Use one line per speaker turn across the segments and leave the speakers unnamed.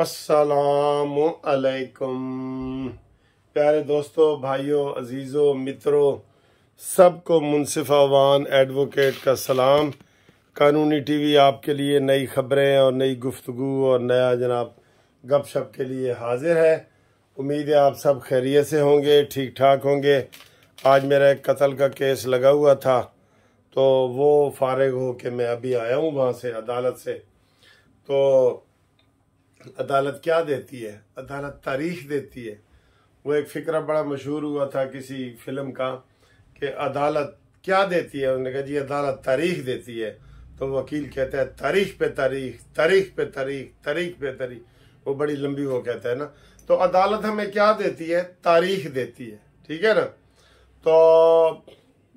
असलकुम प्यारे दोस्तों भाइयों अजीज़ों मित्रों सबको मुनसिफावान एडवोकेट का सलाम कानूनी टीवी आपके लिए नई खबरें और नई गुफ्तु और नया जनाब गपशप के लिए हाजिर है उम्मीद है आप सब खैरियत से होंगे ठीक ठाक होंगे आज मेरा एक कत्ल का केस लगा हुआ था तो वो फारग हो के मैं अभी आया हूँ वहाँ से अदालत से तो अदालत क्या देती है अदालत तारीख देती है वो एक फ़िक्रा बड़ा मशहूर हुआ था किसी फिल्म का कि अदालत क्या देती है उन्होंने कहा जी अदालत तारीख देती है तो वकील कहता है तारीख पे तारीख तारीख पे तारीख तारीख पे तारीख वो बड़ी लंबी वो कहता है ना तो अदालत हमें क्या देती है तारीख देती है ठीक है ना तो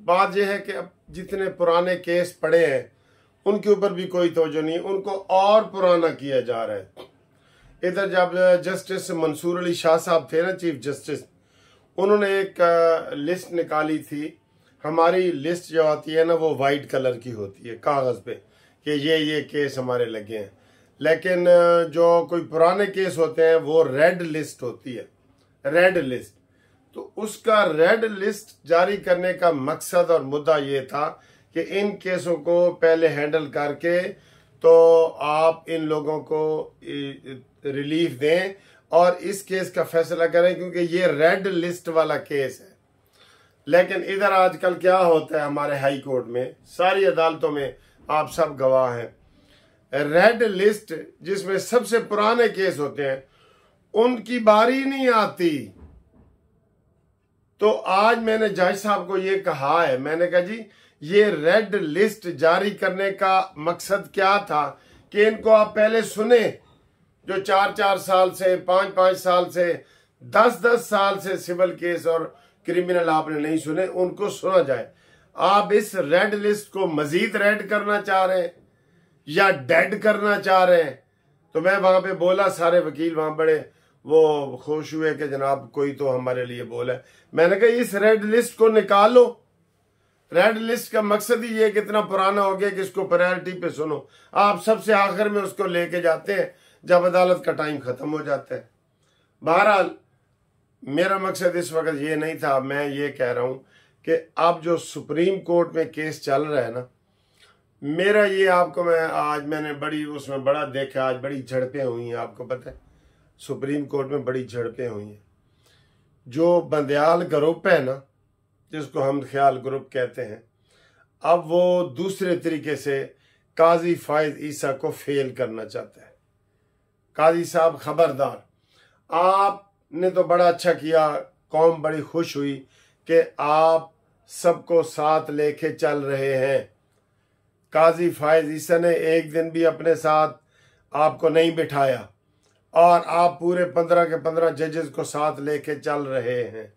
बात यह है कि अब जितने पुराने केस पड़े हैं उनके ऊपर भी कोई तोजो नहीं उनको और पुराना किया जा रहा है इधर जब जस्टिस मंसूर अली शाह साहब थे ना चीफ जस्टिस उन्होंने एक लिस्ट निकाली थी हमारी लिस्ट जो आती है ना वो वाइट कलर की होती है कागज़ पे कि ये ये केस हमारे लगे हैं लेकिन जो कोई पुराने केस होते हैं वो रेड लिस्ट होती है रेड लिस्ट तो उसका रेड लिस्ट जारी करने का मकसद और मुद्दा ये था कि इन केसों को पहले हैंडल करके तो आप इन लोगों को रिलीफ दें और इस केस का फैसला करें क्योंकि ये रेड लिस्ट वाला केस है लेकिन इधर आजकल क्या होता है हमारे हाई कोर्ट में सारी अदालतों में आप सब गवाह हैं रेड लिस्ट जिसमें सबसे पुराने केस होते हैं उनकी बारी नहीं आती तो आज मैंने जज साहब को ये कहा है मैंने कहा जी ये रेड लिस्ट जारी करने का मकसद क्या था कि इनको आप पहले सुने जो चार चार साल से पांच पांच साल से दस दस साल से सिविल केस और क्रिमिनल आपने नहीं सुने उनको सुना जाए आप इस रेड लिस्ट को मजीद रेड करना चाह रहे हैं या डेड करना चाह रहे हैं तो मैं वहां पे बोला सारे वकील वहां बड़े वो खुश हुए कि जनाब कोई तो हमारे लिए बोला है मैंने कहा इस रेड लिस्ट को निकालो रेड लिस्ट का मकसद ही ये कितना पुराना हो गया कि इसको प्रायोरिटी पे सुनो आप सबसे आखिर में उसको लेके जाते हैं जब अदालत का टाइम ख़त्म हो जाता है बहरहाल मेरा मकसद इस वक्त ये नहीं था मैं ये कह रहा हूं कि अब जो सुप्रीम कोर्ट में केस चल रहा है ना मेरा ये आपको मैं आज मैंने बड़ी उसमें बड़ा देखा आज बड़ी झड़पें हुई हैं आपको पता है सुप्रीम कोर्ट में बड़ी झड़पें हुई हैं जो बंदयाल ग्रुप है ना जिसको हम ख्याल ग्रुप कहते हैं अब वो दूसरे तरीके से काजी फायद ईसा को फेल करना चाहता है काजी साहब खबरदार आपने तो बड़ा अच्छा किया कौम बड़ी खुश हुई कि आप सबको साथ लेके चल रहे हैं काजी फायज ईसा ने एक दिन भी अपने साथ आपको नहीं बिठाया और आप पूरे पंद्रह के पंद्रह जजेस को साथ लेके चल रहे हैं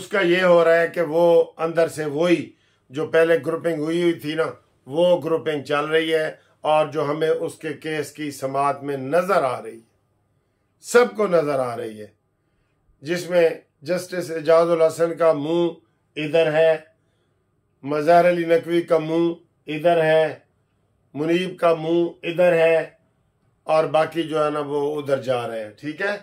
उसका ये हो रहा है कि वो अंदर से वही जो पहले ग्रुपिंग हुई हुई थी ना वो ग्रुपिंग चल रही है और जो हमें उसके केस की समात में नज़र आ रही है सबको नज़र आ रही है जिसमें जस्टिस एजाजुल हसन का मुंह इधर है मज़ार अली नकवी का मुंह इधर है मुनीब का मुंह इधर है और बाकी जो है ना वो उधर जा रहे हैं ठीक है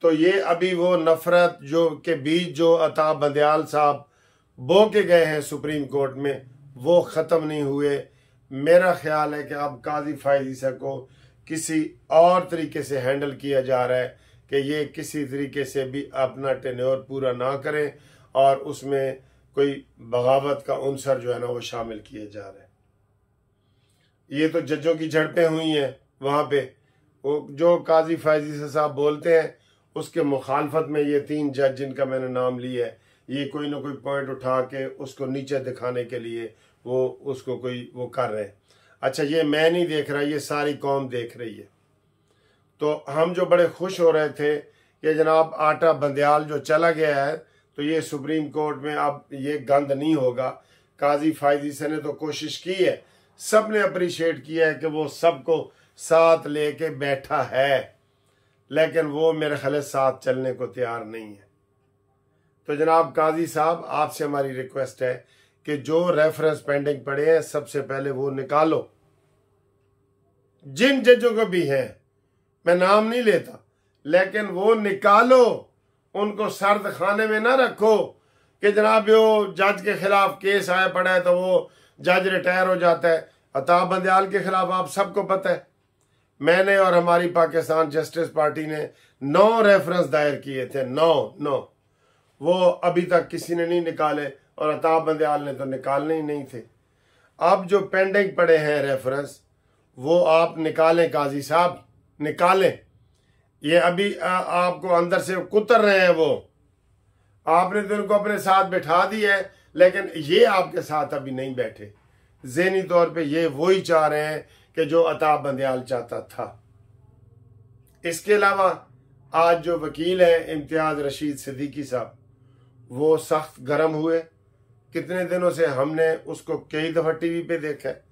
तो ये अभी वो नफरत जो के बीच जो अता बंदयाल साहब बो के गए हैं सुप्रीम कोर्ट में वो ख़त्म नहीं हुए मेरा ख्याल है कि अब काजी फायद ईसा को किसी और तरीके से हैंडल किया जा रहा है कि ये किसी तरीके से भी अपना टेन्योर पूरा ना करें और उसमें कोई बगावत का अंसर जो है ना वो शामिल किए जा रहे हैं ये तो जजों की झड़पें हुई हैं वहाँ पे वो जो काजी फायजी साहब बोलते हैं उसके मुखालफत में ये तीन जज जिनका मैंने नाम लिया है ये कोई ना कोई पॉइंट उठा के उसको नीचे दिखाने के लिए वो उसको कोई वो कर रहे हैं अच्छा ये मैं नहीं देख रहा ये सारी कौम देख रही है तो हम जो बड़े खुश हो रहे थे कि जनाब आटा बंदयाल जो चला गया है तो ये सुप्रीम कोर्ट में अब ये गंद नहीं होगा काजी फायदी से ने तो कोशिश की है सब ने अप्रिशिएट किया है कि वो सबको साथ लेके बैठा है लेकिन वो मेरे ख्याल साथ चलने को तैयार नहीं है तो जनाब काजी साहब आपसे हमारी रिक्वेस्ट है कि जो रेफरेंस पेंडिंग पड़े हैं सबसे पहले वो निकालो जिन जजों के भी हैं मैं नाम नहीं लेता लेकिन वो निकालो उनको सर्द खाने में ना रखो कि जनाब वो जज के खिलाफ केस आया पड़ा है तो वो जज रिटायर हो जाता है अताब बंदयाल के खिलाफ आप सबको पता है मैंने और हमारी पाकिस्तान जस्टिस पार्टी ने नौ रेफरेंस दायर किए थे नौ नौ वो अभी तक किसी ने नहीं निकाले और अताब बंदयाल ने तो निकालने ही नहीं थे अब जो पेंडिंग पड़े हैं रेफरेंस वो आप निकालें काजी साहब निकालें ये अभी आ, आपको अंदर से कुतर रहे हैं वो आपने तो इनको अपने साथ बैठा दी है लेकिन ये आपके साथ अभी नहीं बैठे जहनी तौर पे ये ही चाह रहे हैं कि जो अताब बंदयाल चाहता था इसके अलावा आज जो वकील हैं इम्तियाज रशीद सिद्दीकी साहब वो सख्त गर्म हुए कितने दिनों से हमने उसको कई दफ़ा टीवी पे देखा है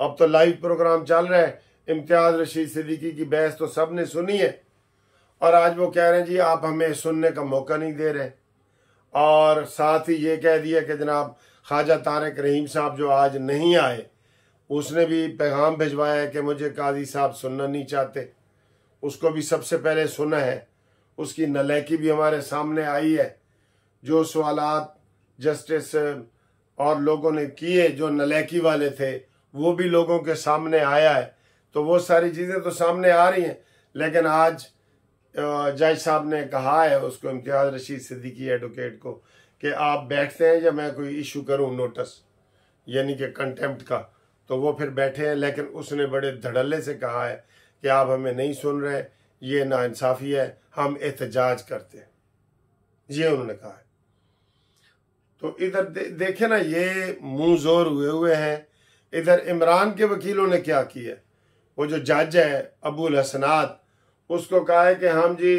अब तो लाइव प्रोग्राम चल रहा है इम्तियाज रशीद सिद्दीकी की बहस तो सब ने सुनी है और आज वो कह रहे हैं जी आप हमें सुनने का मौका नहीं दे रहे और साथ ही ये कह दिया कि जनाब ख्वाजा तारक रहीम साहब जो आज नहीं आए उसने भी पैगाम भिजवाया है कि मुझे काजी साहब सुनना नहीं चाहते उसको भी सबसे पहले सुना है उसकी नलैकी भी हमारे सामने आई है जो सवाल जस्टिस और लोगों ने किए जो नलैकी वाले थे वो भी लोगों के सामने आया है तो वो सारी चीज़ें तो सामने आ रही हैं लेकिन आज जज साहब ने कहा है उसको इम्तियाज रशीद सिद्दीकी एडवोकेट को कि आप बैठते हैं या मैं कोई इशू करूं नोटिस यानी कि कंटेम्प्ट का तो वो फिर बैठे हैं लेकिन उसने बड़े धड़ल्ले से कहा है कि आप हमें नहीं सुन रहे ये इंसाफ़ी है हम एहतजाज करते हैं ये उन्होंने कहा है तो इधर दे, देखे ना ये मुंह जोर हुए हुए हैं इधर इमरान के वकीलों ने क्या किया वो जो जज है अबुल हसनात उसको कहा है कि हम जी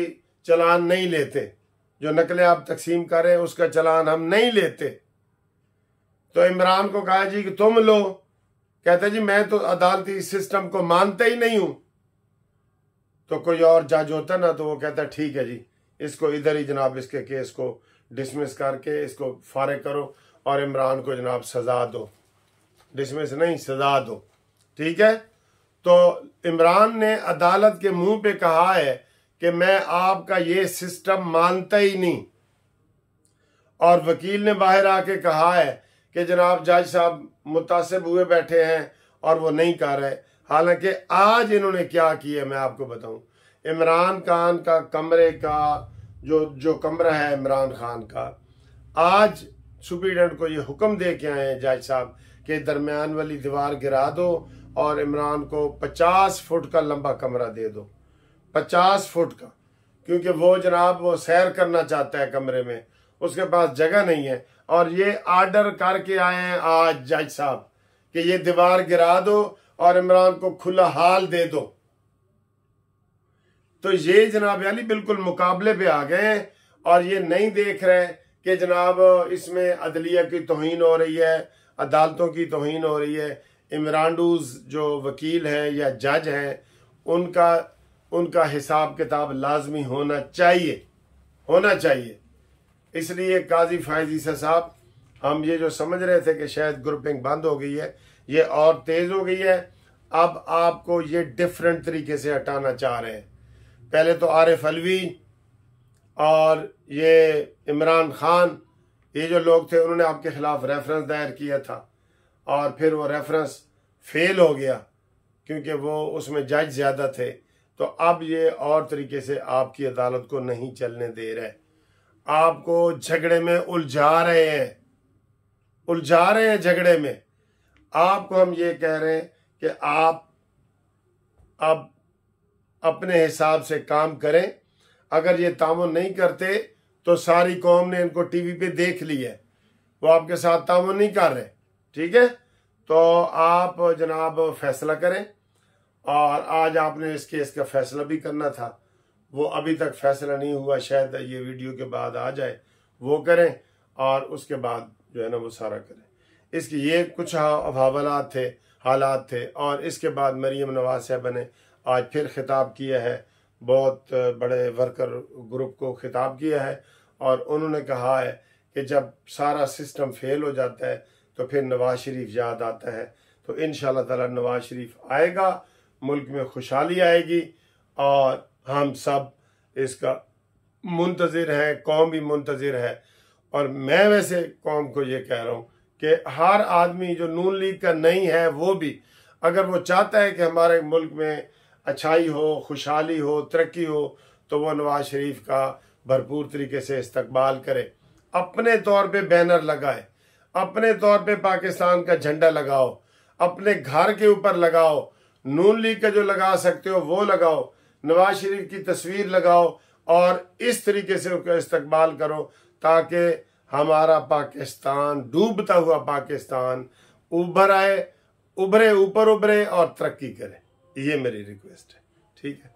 चलान नहीं लेते जो नकलें आप तकसीम करें उसका चलान हम नहीं लेते तो इमरान को कहा जी कि तुम लो कहते जी मैं तो अदालती सिस्टम को मानते ही नहीं हूं तो कोई और जज होता ना तो वो कहता ठीक है जी इसको इधर ही जनाब इसके केस को डिसमिस करके इसको फारग करो और इमरान को जनाब सजा दो डिसमिस नहीं सजा दो ठीक है तो इमरान ने अदालत के मुंह पे कहा है कि मैं आपका ये सिस्टम मानता ही नहीं और वकील ने बाहर आके कहा है कि जनाब जज साहब मुतासिब हुए बैठे हैं और वो नहीं कर रहे हालांकि आज इन्होंने क्या किया मैं आपको बताऊं इमरान खान का कमरे का जो जो कमरा है इमरान खान का आज सुप्रीडेंट को ये हुक्म दे के आए हैं जज साहब के दरमियान वाली दीवार गिरा दो और इमरान को 50 फुट का लंबा कमरा दे दो 50 फुट का क्योंकि वो जनाब वो सैर करना चाहता है कमरे में उसके पास जगह नहीं है और ये आर्डर करके आए हैं आज जज साहब कि ये दीवार गिरा दो और इमरान को खुला हाल दे दो तो ये जनाब यानी बिल्कुल मुकाबले पे आ गए हैं और ये नहीं देख रहे कि जनाब इसमें अदलिया की तोहन हो रही है अदालतों की तोहन हो रही है इमरान डूज जो वकील हैं या जज हैं उनका उनका हिसाब किताब लाजमी होना चाहिए होना चाहिए इसलिए काजी फायजी साहब हम ये जो समझ रहे थे कि शायद ग्रुपिंग बंद हो गई है ये और तेज़ हो गई है अब आपको ये डिफरेंट तरीके से हटाना चाह रहे हैं पहले तो आरिफ अलवी और ये इमरान ख़ान ये जो लोग थे उन्होंने आपके ख़िलाफ़ रेफरेंस दायर किया था और फिर वो रेफरेंस फेल हो गया क्योंकि वो उसमें जज ज़्यादा थे तो अब ये और तरीके से आपकी अदालत को नहीं चलने दे रहे आपको झगड़े में उलझा रहे हैं उलझा रहे हैं झगड़े में आपको हम ये कह रहे हैं कि आप अब अपने हिसाब से काम करें अगर ये तामन नहीं करते तो सारी कौम ने इनको टीवी पे देख ली है वो आपके साथ तामन नहीं कर रहे ठीक है तो आप जनाब फैसला करें और आज आपने इस केस का फैसला भी करना था वो अभी तक फैसला नहीं हुआ शायद ये वीडियो के बाद आ जाए वो करें और उसके बाद जो है ना वो सारा करें इसके ये कुछ हवालात थे हालात थे और इसके बाद मरीम नवाज साहब बने आज फिर खिताब किया है बहुत बड़े वर्कर ग्रुप को खिताब किया है और उन्होंने कहा है कि जब सारा सिस्टम फेल हो जाता है तो फिर नवाज शरीफ याद आता है तो इन ताला नवाज शरीफ आएगा मुल्क में खुशहाली आएगी और हम सब इसका मुंतज़र हैं कौम भी मुंतज़र है और मैं वैसे कौम को ये कह रहा हूँ कि हर आदमी जो नून लीग का नहीं है वो भी अगर वो चाहता है कि हमारे मुल्क में अच्छाई हो खुशहाली हो तरक्की हो तो वो नवाज शरीफ का भरपूर तरीके से इस्तकबाल करे अपने तौर पे बैनर लगाए अपने तौर पे पाकिस्तान का झंडा लगाओ अपने घर के ऊपर लगाओ नून लीग का जो लगा सकते हो वो लगाओ नवाज शरीफ की तस्वीर लगाओ और इस तरीके से उसका इस्तकबाल करो ताकि हमारा पाकिस्तान डूबता हुआ पाकिस्तान उभर आए उभरे ऊपर उभरे और तरक्की करे ये मेरी रिक्वेस्ट है ठीक है